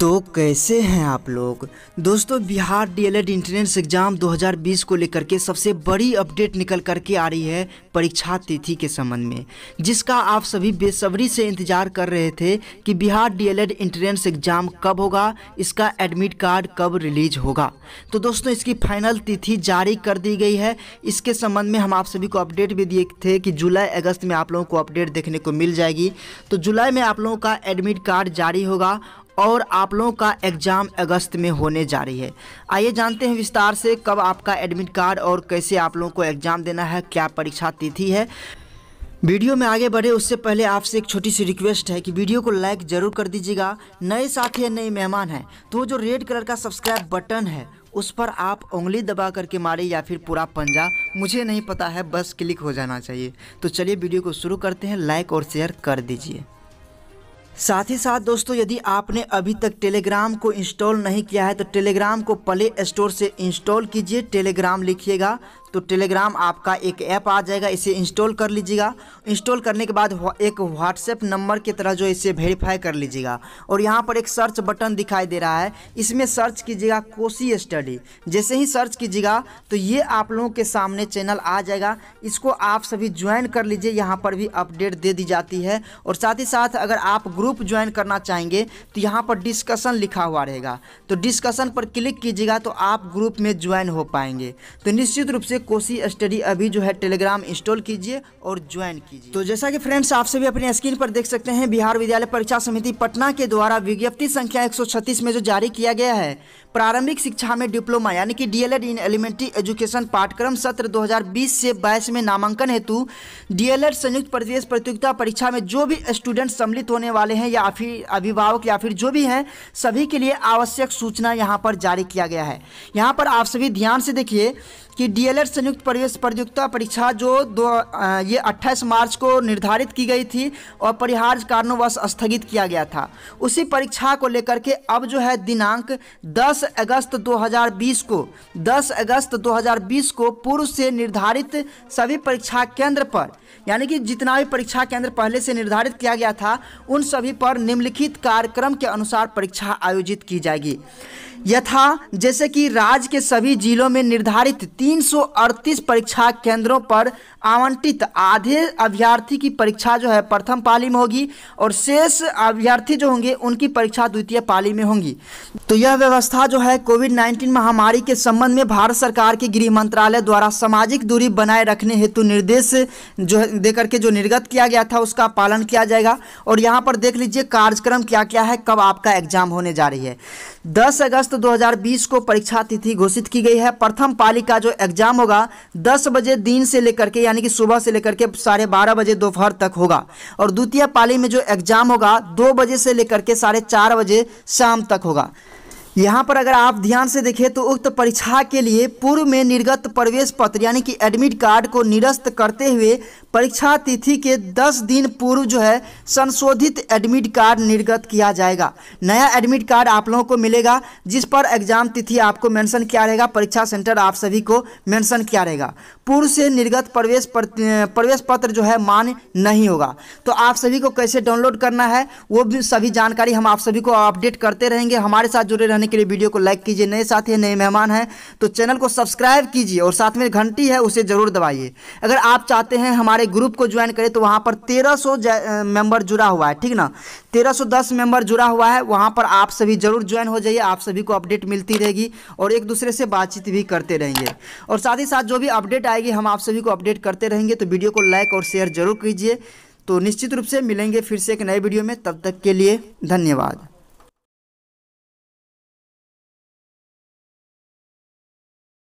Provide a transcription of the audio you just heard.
तो कैसे हैं आप लोग दोस्तों बिहार डीएलएड इंट्रेंस एग्ज़ाम 2020 को लेकर के सबसे बड़ी अपडेट निकल कर के आ रही है परीक्षा तिथि के संबंध में जिसका आप सभी बेसब्री से इंतज़ार कर रहे थे कि बिहार डीएलएड इंट्रेंस एग्ज़ाम कब होगा इसका एडमिट कार्ड कब रिलीज होगा तो दोस्तों इसकी फाइनल तिथि जारी कर दी गई है इसके संबंध में हम आप सभी को अपडेट भी दिए थे कि जुलाई अगस्त में आप लोगों को अपडेट देखने को मिल जाएगी तो जुलाई में आप लोगों का एडमिट कार्ड जारी होगा और आप लोगों का एग्ज़ाम अगस्त में होने जा रही है आइए जानते हैं विस्तार से कब आपका एडमिट कार्ड और कैसे आप लोगों को एग्ज़ाम देना है क्या परीक्षा तिथि है वीडियो में आगे बढ़े उससे पहले आपसे एक छोटी सी रिक्वेस्ट है कि वीडियो को लाइक जरूर कर दीजिएगा नए साथी हैं नए मेहमान हैं तो जो रेड कलर का सब्सक्राइब बटन है उस पर आप उंगली दबा करके मारे या फिर पूरा पंजा मुझे नहीं पता है बस क्लिक हो जाना चाहिए तो चलिए वीडियो को शुरू करते हैं लाइक और शेयर कर दीजिए साथ ही साथ दोस्तों यदि आपने अभी तक टेलीग्राम को इंस्टॉल नहीं किया है तो टेलीग्राम को प्ले स्टोर से इंस्टॉल कीजिए टेलीग्राम लिखिएगा तो टेलीग्राम आपका एक ऐप आ जाएगा इसे इंस्टॉल कर लीजिएगा इंस्टॉल करने के बाद एक व्हाट्सएप नंबर की तरह जो इसे वेरीफाई कर लीजिएगा और यहाँ पर एक सर्च बटन दिखाई दे रहा है इसमें सर्च कीजिएगा कोसी स्टडी जैसे ही सर्च कीजिएगा तो ये आप लोगों के सामने चैनल आ जाएगा इसको आप सभी ज्वाइन कर लीजिए यहाँ पर भी अपडेट दे दी जाती है और साथ ही साथ अगर आप ग्रुप ज्वाइन करना चाहेंगे तो यहाँ पर डिस्कसन लिखा हुआ रहेगा तो डिस्कशन पर क्लिक कीजिएगा तो आप ग्रुप में ज्वाइन हो पाएंगे तो निश्चित रूप से कोसी स्टडी अभी जो है टेलीग्राम इंस्टॉल कीजिए और ज्वाइन कीजिए तो जैसा कि फ्रेंड्स आप सभी अपने स्क्रीन पर देख सकते हैं बिहार विद्यालय परीक्षा समिति पटना के द्वारा विज्ञप्ति संख्या 136 में जो जारी किया गया है प्रारंभिक शिक्षा में डिप्लोमा यानी कि डीएलएड इन एलिमेंट्री एजुकेशन पाठ्यक्रम सत्र 2020 से बाईस में नामांकन हेतु डीएलएड संयुक्त प्रदेश प्रतियोगिता परीक्षा में जो भी स्टूडेंट सम्मिलित होने वाले हैं या फिर अभिभावक या फिर जो भी हैं सभी के लिए आवश्यक सूचना यहाँ पर जारी किया गया है यहाँ पर आप सभी ध्यान से देखिए कि डीएलएड संयुक्त प्रवेश प्रतियोगिता परीक्षा जो दो ये 28 मार्च को निर्धारित की गई थी और परिहार्य कारणवश स्थगित किया गया था उसी परीक्षा को लेकर के अब जो है दिनांक दस 10 अगस्त 2020 को 10 अगस्त 2020 को पूर्व से निर्धारित सभी परीक्षा केंद्र पर यानी कि जितना भी परीक्षा केंद्र पहले से निर्धारित किया गया था उन सभी पर निम्नलिखित कार्यक्रम के अनुसार परीक्षा आयोजित की जाएगी यथा जैसे कि राज्य के सभी जिलों में निर्धारित 338 परीक्षा केंद्रों पर आवंटित आधे अभ्यर्थी की परीक्षा जो है प्रथम पाली में होगी और शेष अभ्यर्थी जो होंगे उनकी परीक्षा द्वितीय पाली में होंगी तो यह व्यवस्था जो है कोविड 19 महामारी के संबंध में भारत सरकार के गृह मंत्रालय द्वारा सामाजिक दूरी बनाए रखने हेतु निर्देश जो दे करके जो निर्गत किया गया था उसका पालन किया जाएगा और यहाँ पर देख लीजिए कार्यक्रम क्या क्या है कब आपका एग्जाम होने जा रही है दस अगस्त अगस्त 2020 को परीक्षा तिथि घोषित की गई है प्रथम पाली का जो एग्जाम होगा 10 बजे दिन से लेकर के यानी कि सुबह से लेकर के साढ़े बारह बजे दोपहर तक होगा और द्वितीय पाली में जो एग्जाम होगा दो बजे से लेकर के साढ़े चार बजे शाम तक होगा यहाँ पर अगर आप ध्यान से देखें तो उक्त परीक्षा के लिए पूर्व में निर्गत प्रवेश पत्र यानी कि एडमिट कार्ड को निरस्त करते हुए परीक्षा तिथि के 10 दिन पूर्व जो है संशोधित एडमिट कार्ड निर्गत किया जाएगा नया एडमिट कार्ड आप लोगों को मिलेगा जिस पर एग्जाम तिथि आपको मेंशन किया रहेगा परीक्षा सेंटर आप सभी को मेंशन किया रहेगा पूर्व से निर्गत प्रवेश प्रवेश पत्र जो है मान्य नहीं होगा तो आप सभी को कैसे डाउनलोड करना है वो भी सभी जानकारी हम आप सभी को अपडेट करते रहेंगे हमारे साथ जुड़े रहने के लिए वीडियो को लाइक कीजिए नए साथी नए मेहमान हैं तो चैनल को सब्सक्राइब कीजिए और साथ में घंटी है उसे जरूर दबाइए अगर आप चाहते हैं हमारे हमारे ग्रुप को ज्वाइन करें तो वहाँ पर तेरह सौ मेम्बर जुड़ा हुआ है ठीक ना तेरह सौ दस मेम्बर जुड़ा हुआ है वहाँ पर आप सभी जरूर ज्वाइन हो जाइए आप सभी को अपडेट मिलती रहेगी और एक दूसरे से बातचीत भी करते रहेंगे और साथ ही साथ जो भी अपडेट आएगी हम आप सभी को अपडेट करते रहेंगे तो वीडियो को लाइक और शेयर जरूर कीजिए तो निश्चित रूप से मिलेंगे फिर से एक नए वीडियो में तब तक के लिए धन्यवाद